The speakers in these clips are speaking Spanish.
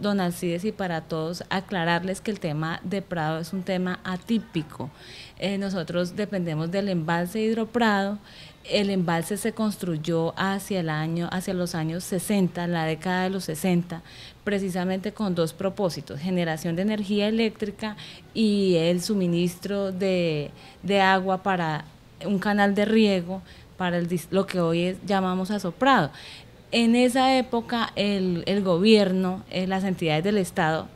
don Alcides y para todos aclararles que el tema de Prado es un tema atípico. Eh, nosotros dependemos del embalse hidroprado. El embalse se construyó hacia el año, hacia los años 60, la década de los 60, precisamente con dos propósitos, generación de energía eléctrica y el suministro de, de agua para un canal de riego para el, lo que hoy es, llamamos asoprado. En esa época el, gobierno, eh, las entidades del Estado,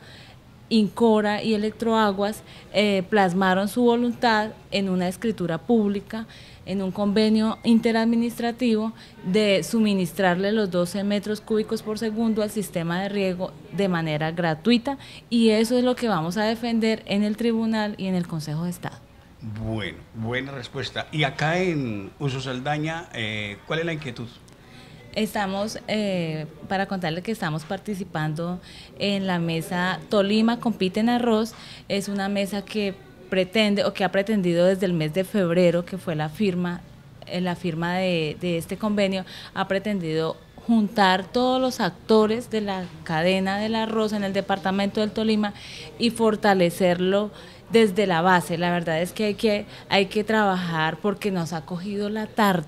Incora y Electroaguas eh, plasmaron su voluntad en una escritura pública, en un convenio interadministrativo de suministrarle los 12 metros cúbicos por segundo al sistema de riego de manera gratuita y eso es lo que vamos a defender en el tribunal y en el Consejo de Estado. Bueno, buena respuesta. Y acá en Uso Saldaña, eh, ¿cuál es la inquietud? Estamos, eh, para contarle que estamos participando en la mesa Tolima Compite en Arroz. Es una mesa que pretende o que ha pretendido desde el mes de febrero, que fue la firma, eh, la firma de, de este convenio, ha pretendido juntar todos los actores de la cadena del arroz en el departamento del Tolima y fortalecerlo desde la base. La verdad es que hay que, hay que trabajar porque nos ha cogido la tarde.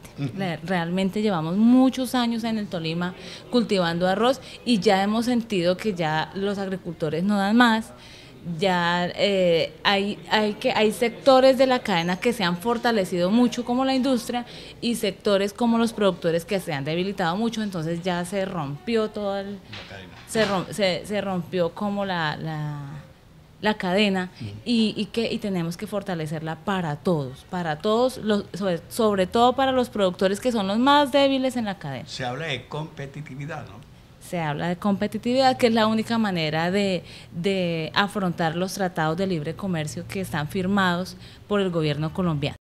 Realmente llevamos muchos años en el Tolima cultivando arroz y ya hemos sentido que ya los agricultores no dan más ya eh, hay, hay, que, hay sectores de la cadena que se han fortalecido mucho como la industria y sectores como los productores que se han debilitado mucho, entonces ya se rompió toda se, rompió como la, la, cadena y, y, que, y tenemos que fortalecerla para todos, para todos, los, sobre todo para los productores que son los más débiles en la cadena. Se habla de competitividad, ¿no? se habla de competitividad, que es la única manera de, de afrontar los tratados de libre comercio que están firmados por el gobierno colombiano.